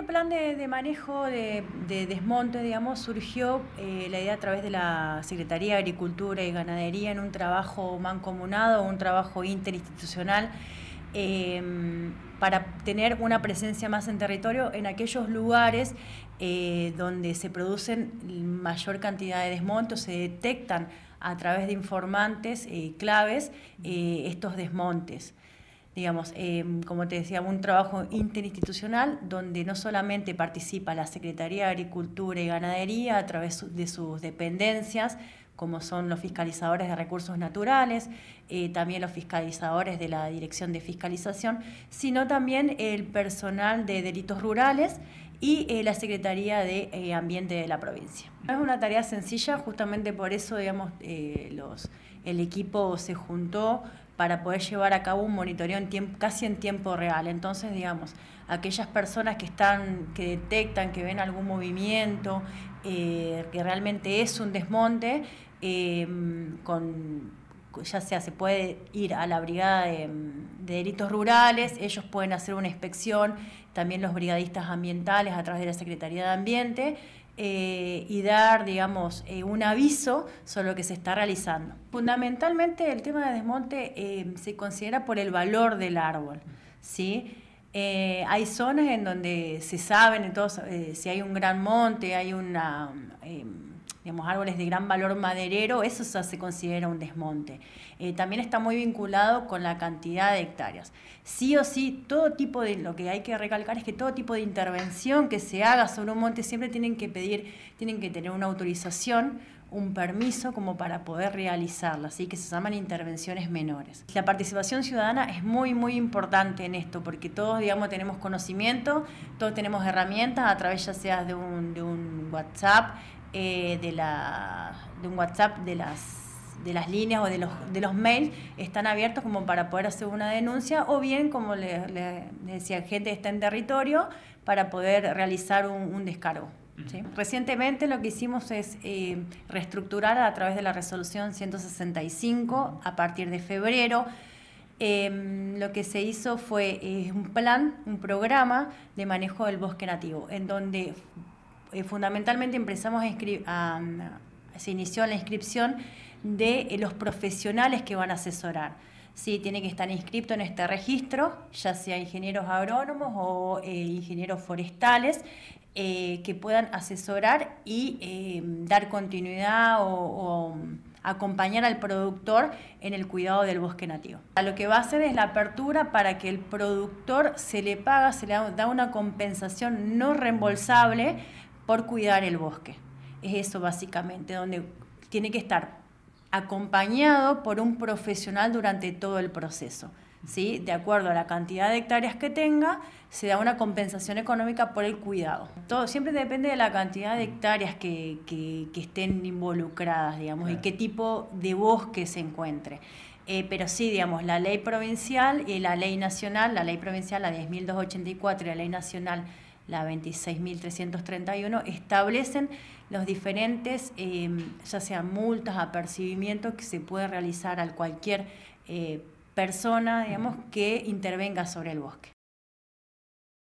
Este plan de, manejo de, desmonte, digamos, surgió eh, la idea a través de la Secretaría de Agricultura y Ganadería en un trabajo mancomunado, un trabajo interinstitucional. Em, para tener una presencia más en territorio en aquellos lugares eh, donde se producen mayor cantidad de desmontos, se detectan a través de informantes eh, claves estos desmontes digamos, em, como te decía, un trabajo interinstitucional donde no solamente participa la Secretaría de Agricultura y Ganadería a través de sus dependencias, como son los fiscalizadores de recursos naturales, eh, también los fiscalizadores de la Dirección de Fiscalización, sino también el personal de delitos rurales y eh, la Secretaría de eh, Ambiente de la provincia. No es una tarea sencilla, justamente por eso, digamos, los, el equipo se juntó para poder llevar a cabo un monitoreo casi en tiempo real. Entonces, digamos, aquellas personas que están, que detectan, que ven algún movimiento, eh, que realmente es un desmonte, eh, con ya sea se puede ir a la brigada de, delitos rurales, ellos pueden hacer una inspección, también los brigadistas ambientales a través de la Secretaría de Ambiente, eh, y dar, digamos, eh, un aviso sobre lo que se está realizando. Fundamentalmente el tema de desmonte eh, se considera por el valor del árbol, ¿sí? hay zonas en donde se saben, entonces, si hay un gran monte, hay una, digamos, árboles de gran valor maderero, eso se considera un desmonte. Eh, también está muy vinculado con la cantidad de hectáreas. Sí o sí, todo tipo de, lo que hay que recalcar es que todo tipo de intervención que se haga sobre un monte siempre tienen que pedir, tienen que tener una autorización, un permiso como para poder realizarla, así que se llaman intervenciones menores. La participación ciudadana es muy, muy importante en esto, porque todos, digamos, tenemos conocimiento, todos tenemos herramientas a través ya sea de un, de un WhatsApp, eh, de, la, de un WhatsApp de las de las líneas o de los, de los mails están abiertos como para poder hacer una denuncia o bien, como les decía, gente está en territorio para poder realizar un, descargo. Recientemente lo que hicimos es eh, reestructurar a través de la resolución 165 a partir de febrero. Em, lo que se hizo fue eh, un plan, un programa de manejo del bosque nativo, en donde eh, fundamentalmente empezamos mm, se inició la inscripción de eh, los profesionales que van a asesorar. Sí, tiene que estar inscrito en este registro, ya sea ingenieros agrónomos o eh, ingenieros forestales, que puedan asesorar y dar continuidad o, o mm, acompañar al productor en el cuidado del bosque nativo. Lo que va a hacer es la apertura para que el productor se le paga, se le da una compensación no reembolsable por cuidar el bosque. Es eso básicamente, donde tiene que estar acompañado por un profesional durante todo el proceso. ¿sí? De acuerdo a la cantidad de hectáreas que tenga, se da una compensación económica por el cuidado. Todo siempre depende de la cantidad de hectáreas que, estén involucradas, digamos, y qué tipo de bosque se encuentre. Eh, pero sí, digamos, la ley provincial y la ley nacional, la ley provincial, la 10.284 y la ley nacional la 26.331, establecen los diferentes, em, ya sea multas, apercibimientos que se puede realizar a cualquier eh, persona, digamos, que intervenga sobre el bosque.